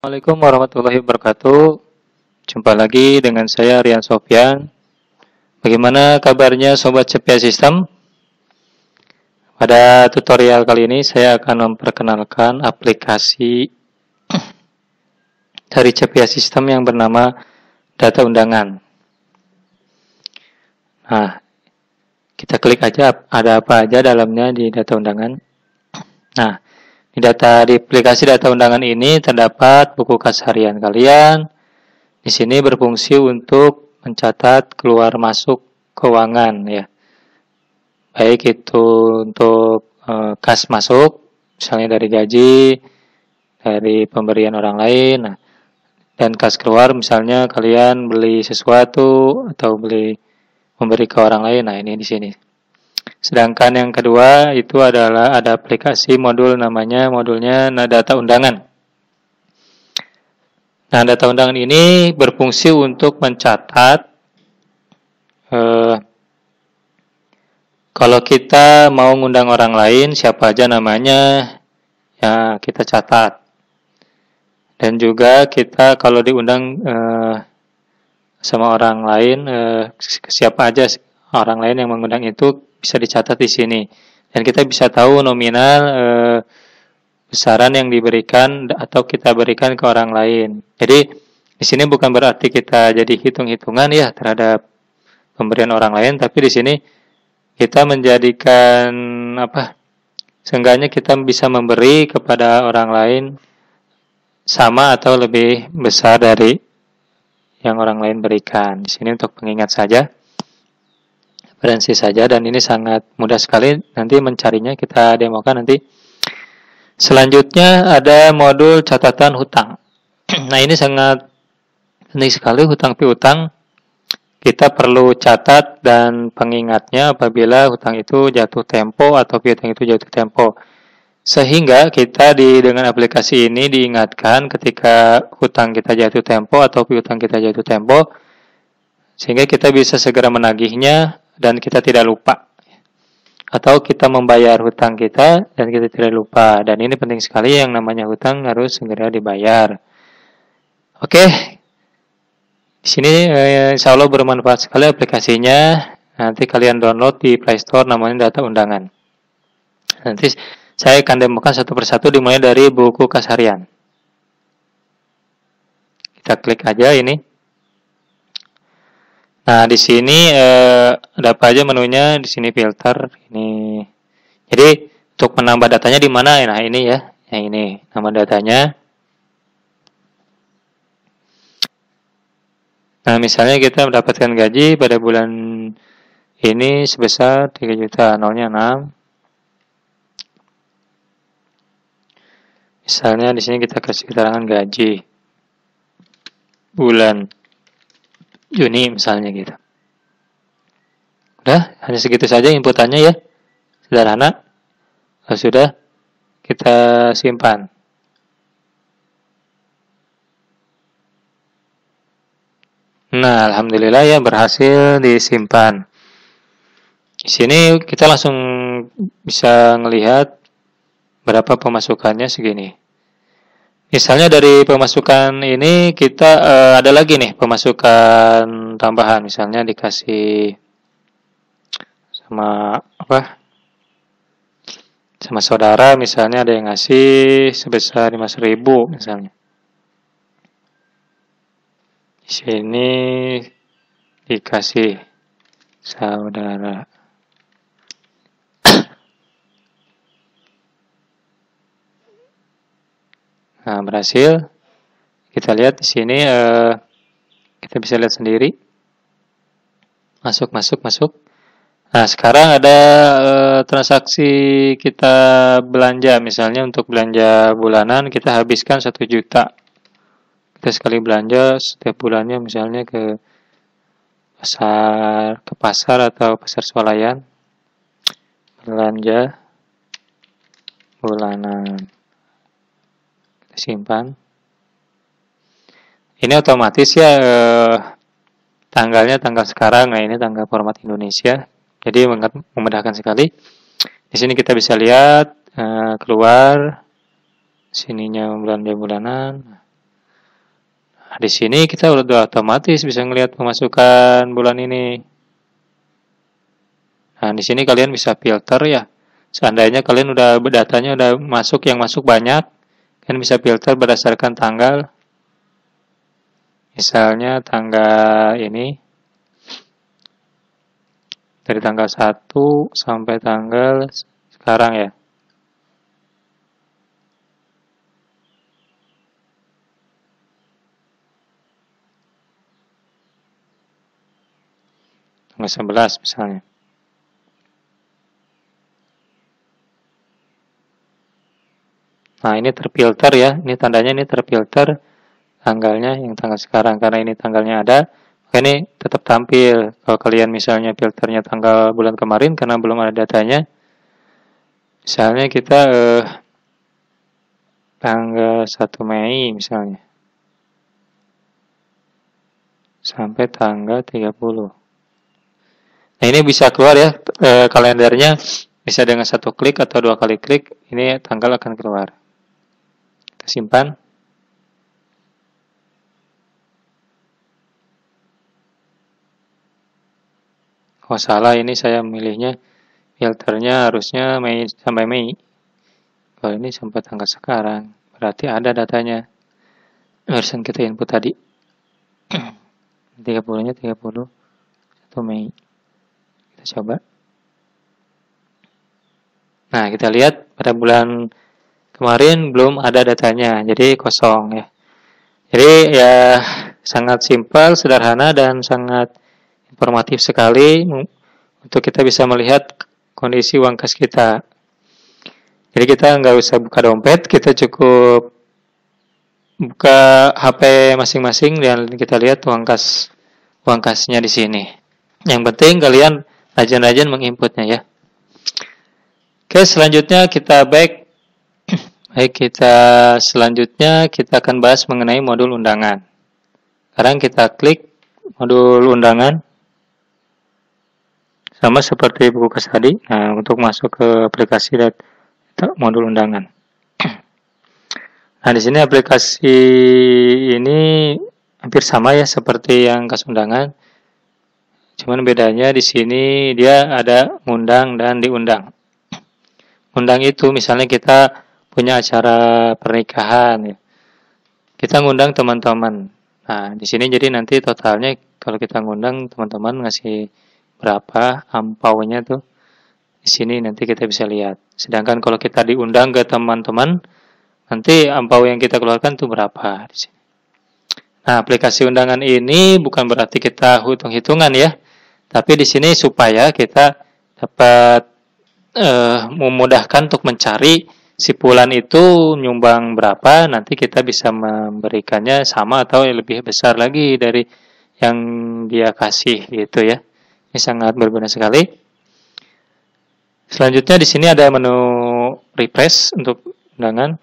Assalamualaikum warahmatullahi wabarakatuh. Jumpa lagi dengan saya Rian Sofian. Bagaimana kabarnya sobat CPA System? Pada tutorial kali ini saya akan memperkenalkan aplikasi dari CPA System yang bernama Data Undangan. Nah, kita klik aja ada apa aja dalamnya di data undangan. Nah, di data di aplikasi data undangan ini terdapat buku kas harian kalian. Di sini berfungsi untuk mencatat keluar masuk keuangan ya. Baik itu untuk e, kas masuk misalnya dari gaji, dari pemberian orang lain. Nah, dan kas keluar misalnya kalian beli sesuatu atau beli memberi ke orang lain. Nah, ini di sini. Sedangkan yang kedua itu adalah ada aplikasi modul namanya modulnya data undangan. Nah, data undangan ini berfungsi untuk mencatat eh, kalau kita mau ngundang orang lain siapa aja namanya ya kita catat. Dan juga kita kalau diundang eh, sama orang lain eh, siapa aja orang lain yang mengundang itu bisa dicatat di sini dan kita bisa tahu nominal e, besaran yang diberikan atau kita berikan ke orang lain. Jadi di sini bukan berarti kita jadi hitung-hitungan ya terhadap pemberian orang lain, tapi di sini kita menjadikan apa? Seenggaknya kita bisa memberi kepada orang lain sama atau lebih besar dari yang orang lain berikan. Di sini untuk pengingat saja referensi saja dan ini sangat mudah sekali nanti mencarinya kita demokan nanti. Selanjutnya ada modul catatan hutang. nah ini sangat penting sekali hutang piutang. Kita perlu catat dan pengingatnya apabila hutang itu jatuh tempo atau piutang itu jatuh tempo. Sehingga kita di dengan aplikasi ini diingatkan ketika hutang kita jatuh tempo atau piutang kita jatuh tempo sehingga kita bisa segera menagihnya dan kita tidak lupa atau kita membayar hutang kita dan kita tidak lupa dan ini penting sekali yang namanya hutang harus segera dibayar oke di sini eh, insya Allah bermanfaat sekali aplikasinya nanti kalian download di Play Store namanya data undangan nanti saya akan demokan satu persatu dimulai dari buku kasarian kita klik aja ini Nah, di sini eh, ada apa aja menunya? Di sini filter ini. Jadi untuk menambah datanya di mana? Nah, ini ya. Yang ini nama datanya. Nah, misalnya kita mendapatkan gaji pada bulan ini sebesar 3 juta, nolnya 6. Misalnya di sini kita kasih keterangan gaji bulan. Juni misalnya gitu. Udah, hanya segitu saja inputannya ya. Sederhana. Nah, oh, sudah kita simpan. Nah, alhamdulillah ya berhasil disimpan. Di sini kita langsung bisa melihat berapa pemasukannya segini. Misalnya dari pemasukan ini kita uh, ada lagi nih pemasukan tambahan misalnya dikasih sama apa? Sama saudara misalnya ada yang ngasih sebesar 5.000 misalnya. Di sini dikasih saudara. Nah, berhasil. Kita lihat di sini, eh, kita bisa lihat sendiri. Masuk, masuk, masuk. Nah, sekarang ada eh, transaksi kita belanja. Misalnya untuk belanja bulanan, kita habiskan satu juta. Kita sekali belanja setiap bulannya misalnya ke pasar ke pasar atau pasar swalayan belanja bulanan simpan ini otomatis ya eh, tanggalnya tanggal sekarang nah ini tanggal format Indonesia jadi memudahkan sekali di sini kita bisa lihat eh, keluar sininya bulan demi bulanan nah, di sini kita udah otomatis bisa ngelihat pemasukan bulan ini nah di sini kalian bisa filter ya seandainya kalian udah datanya udah masuk yang masuk banyak dan bisa filter berdasarkan tanggal misalnya tanggal ini dari tanggal 1 sampai tanggal sekarang ya tanggal 11 misalnya Nah, ini terfilter ya. Ini tandanya ini terfilter tanggalnya yang tanggal sekarang karena ini tanggalnya ada. oke ini tetap tampil. Kalau kalian misalnya filternya tanggal bulan kemarin karena belum ada datanya. Misalnya kita eh, tanggal 1 Mei misalnya. Sampai tanggal 30. Nah, ini bisa keluar ya eh, kalendernya bisa dengan satu klik atau dua kali klik ini tanggal akan keluar. Kita simpan. Oh salah ini saya memilihnya filternya harusnya Mei sampai Mei. Kalau ini sampai tanggal sekarang, berarti ada datanya. Barusan kita input tadi. 30-nya 30 1 Mei. Kita coba. Nah, kita lihat pada bulan Kemarin belum ada datanya, jadi kosong ya. Jadi ya sangat simpel, sederhana dan sangat informatif sekali untuk kita bisa melihat kondisi uang kas kita. Jadi kita nggak usah buka dompet, kita cukup buka HP masing-masing dan kita lihat uang kas uang kasnya di sini. Yang penting kalian rajin-rajin menginputnya ya. Oke, selanjutnya kita back Baik, kita selanjutnya kita akan bahas mengenai modul undangan. Sekarang kita klik modul undangan. Sama seperti buku kas tadi, nah, untuk masuk ke aplikasi modul undangan. Nah, di sini aplikasi ini hampir sama ya seperti yang kas undangan. Cuman bedanya di sini dia ada undang dan diundang. Undang itu misalnya kita punya acara pernikahan, ya. kita ngundang teman-teman. Nah, di sini jadi nanti totalnya kalau kita ngundang teman-teman ngasih berapa ampaunya tuh di sini nanti kita bisa lihat. Sedangkan kalau kita diundang ke teman-teman, nanti ampau yang kita keluarkan tuh berapa di sini. Nah, aplikasi undangan ini bukan berarti kita hitung-hitungan ya, tapi di sini supaya kita dapat uh, memudahkan untuk mencari si Pulan itu nyumbang berapa, nanti kita bisa memberikannya sama atau lebih besar lagi dari yang dia kasih gitu ya. Ini sangat berguna sekali. Selanjutnya di sini ada menu refresh untuk undangan.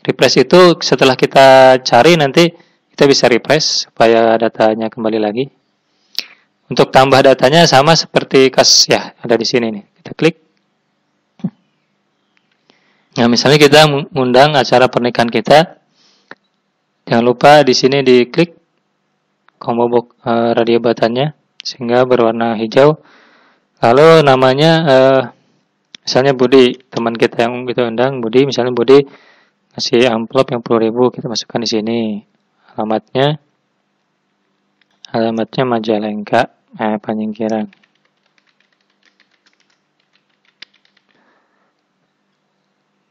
Refresh itu setelah kita cari nanti kita bisa refresh supaya datanya kembali lagi. Untuk tambah datanya sama seperti kas ya ada di sini nih. Kita klik. Nah, misalnya kita mengundang acara pernikahan kita, jangan lupa di sini diklik combo box e, radio batannya sehingga berwarna hijau. Lalu namanya e, misalnya Budi, teman kita yang kita undang Budi, misalnya Budi kasih amplop yang 10.000 kita masukkan di sini. Alamatnya alamatnya Majalengka eh Panyingkiran.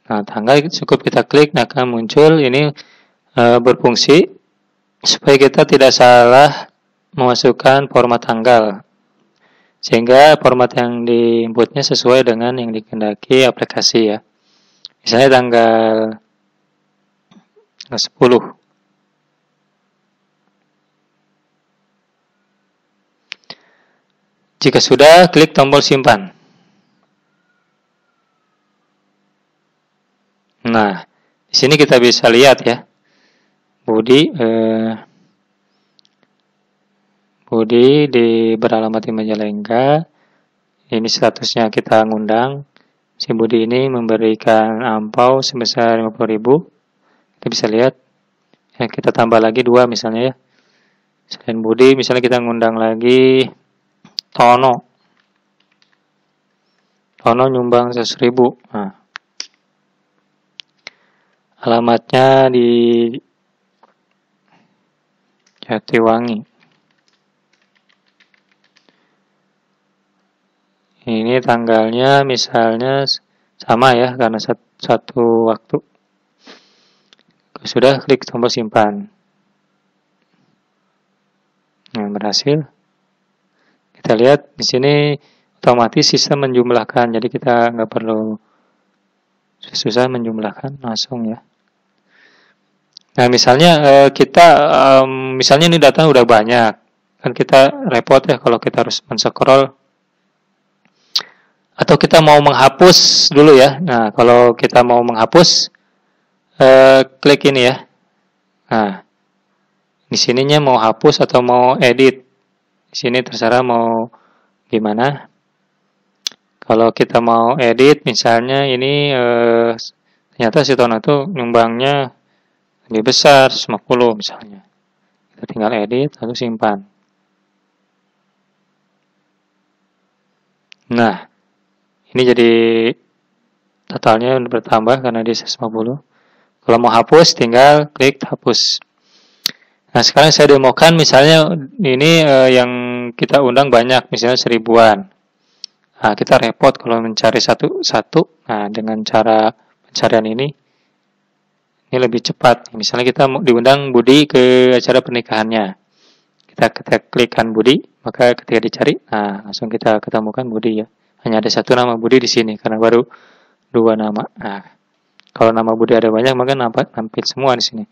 Nah, tanggal cukup kita klik, nah, akan muncul ini e, berfungsi supaya kita tidak salah memasukkan format tanggal. Sehingga format yang di sesuai dengan yang dikendaki aplikasi ya. Misalnya tanggal 10. Jika sudah, klik tombol simpan. Nah, di sini kita bisa lihat ya. Budi eh, Budi di beralamat di Majalengka. Ini statusnya kita ngundang. Si Budi ini memberikan ampau sebesar 50.000. Kita bisa lihat. Ya, kita tambah lagi dua misalnya ya. Selain Budi, misalnya kita ngundang lagi Tono. Tono nyumbang 100.000. Nah, Alamatnya di Jatiwangi. Ini tanggalnya misalnya sama ya karena satu waktu. Sudah klik tombol simpan. Nah, berhasil. Kita lihat di sini otomatis sistem menjumlahkan. Jadi kita nggak perlu susah menjumlahkan langsung ya. Nah, misalnya uh, kita um, misalnya ini data udah banyak. Kan kita repot ya kalau kita harus men-scroll atau kita mau menghapus dulu ya. Nah, kalau kita mau menghapus uh, klik ini ya. Nah, di sininya mau hapus atau mau edit. Di sini terserah mau gimana. Kalau kita mau edit misalnya ini uh, ternyata si Tono itu nyumbangnya lebih besar 150 misalnya kita tinggal edit lalu simpan nah ini jadi totalnya bertambah karena di 150 kalau mau hapus tinggal klik hapus nah sekarang saya demokan misalnya ini eh, yang kita undang banyak misalnya seribuan nah kita repot kalau mencari satu-satu nah dengan cara pencarian ini ini lebih cepat. Misalnya kita diundang Budi ke acara pernikahannya. Kita ketika klikkan Budi, maka ketika dicari, nah langsung kita ketemukan Budi ya. Hanya ada satu nama Budi di sini karena baru dua nama. Nah, kalau nama Budi ada banyak, maka nampak nampil semua di sini.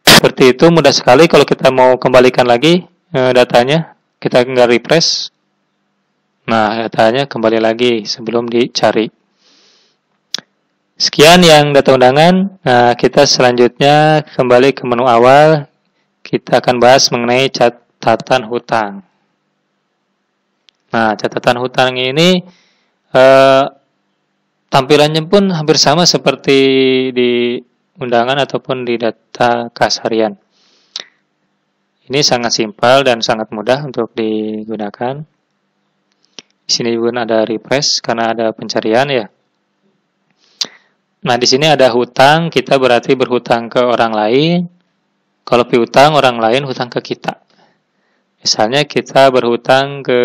Seperti itu mudah sekali kalau kita mau kembalikan lagi e, datanya, kita nggak refresh. Nah, datanya kembali lagi sebelum dicari. Sekian yang data undangan. Nah, kita selanjutnya kembali ke menu awal. Kita akan bahas mengenai catatan hutang. Nah, catatan hutang ini eh, tampilannya pun hampir sama seperti di undangan ataupun di data kas harian. Ini sangat simpel dan sangat mudah untuk digunakan. Di sini pun ada refresh karena ada pencarian ya. Nah, di sini ada hutang, kita berarti berhutang ke orang lain. Kalau piutang, orang lain hutang ke kita. Misalnya kita berhutang ke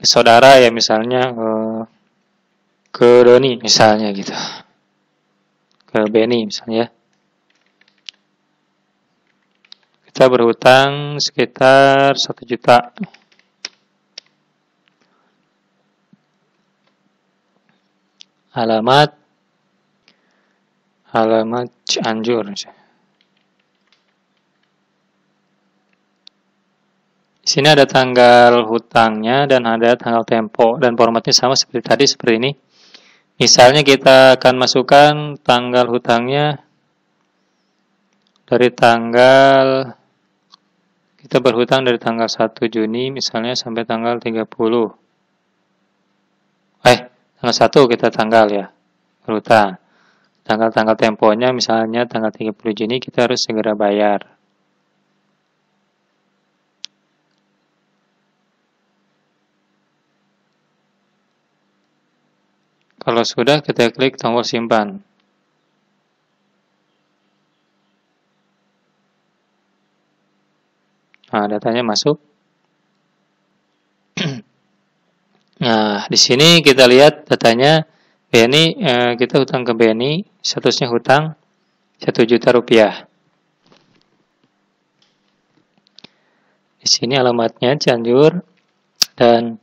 ke saudara ya misalnya ke eh, ke Doni misalnya gitu. Ke Benny misalnya. Kita berhutang sekitar 1 juta. alamat alamat Cianjur Di sini ada tanggal hutangnya dan ada tanggal tempo dan formatnya sama seperti tadi seperti ini misalnya kita akan masukkan tanggal hutangnya dari tanggal kita berhutang dari tanggal 1 Juni misalnya sampai tanggal 30 satu kita tanggal ya, ruta. Tanggal-tanggal temponya misalnya tanggal 30 Juni kita harus segera bayar. Kalau sudah, kita klik tombol simpan. Nah, datanya masuk. Nah, di sini kita lihat datanya BNI, eh, kita hutang ke BNI, statusnya hutang 1 juta rupiah. Di sini alamatnya Cianjur dan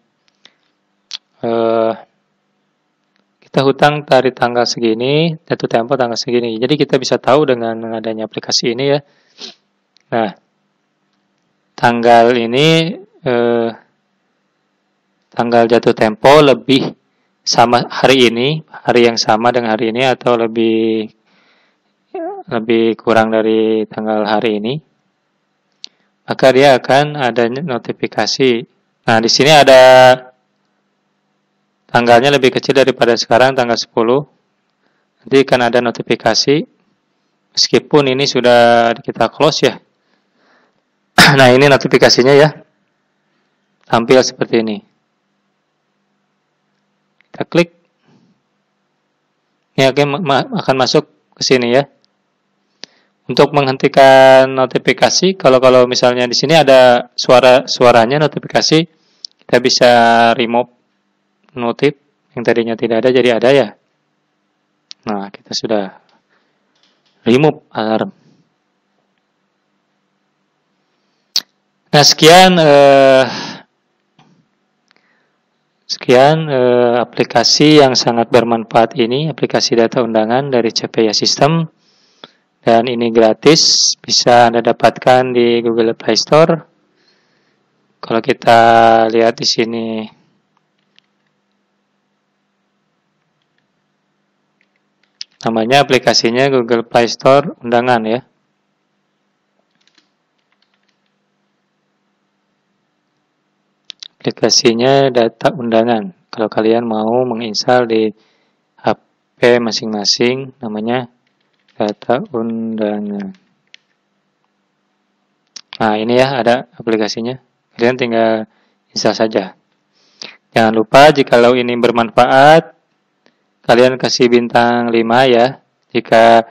eh, kita hutang dari tanggal segini, datu tempo tanggal segini. Jadi kita bisa tahu dengan adanya aplikasi ini ya. Nah, tanggal ini eh, tanggal jatuh tempo lebih sama hari ini, hari yang sama dengan hari ini atau lebih lebih kurang dari tanggal hari ini, maka dia akan ada notifikasi. Nah, di sini ada tanggalnya lebih kecil daripada sekarang tanggal 10. Nanti akan ada notifikasi meskipun ini sudah kita close ya. nah, ini notifikasinya ya. Tampil seperti ini. Kita klik. Ya, oke, akan masuk ke sini ya. Untuk menghentikan notifikasi, kalau kalau misalnya di sini ada suara suaranya notifikasi, kita bisa remove notif yang tadinya tidak ada jadi ada ya. Nah, kita sudah remove alarm. Nah, sekian eh, Sekian eh, aplikasi yang sangat bermanfaat ini, aplikasi data undangan dari CPIA System. Dan ini gratis, bisa Anda dapatkan di Google Play Store. Kalau kita lihat di sini, namanya aplikasinya Google Play Store Undangan ya. aplikasinya data undangan. Kalau kalian mau menginstal di HP masing-masing, namanya data undangan. Nah, ini ya ada aplikasinya. Kalian tinggal install saja. Jangan lupa jika lo ini bermanfaat, kalian kasih bintang 5 ya. Jika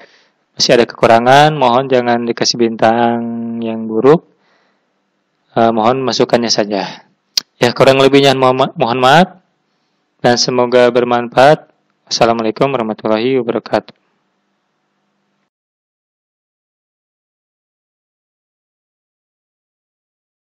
masih ada kekurangan, mohon jangan dikasih bintang yang buruk. Eh, mohon masukannya saja. Ya, kurang lebihnya mohon maaf dan semoga bermanfaat. Assalamualaikum warahmatullahi wabarakatuh.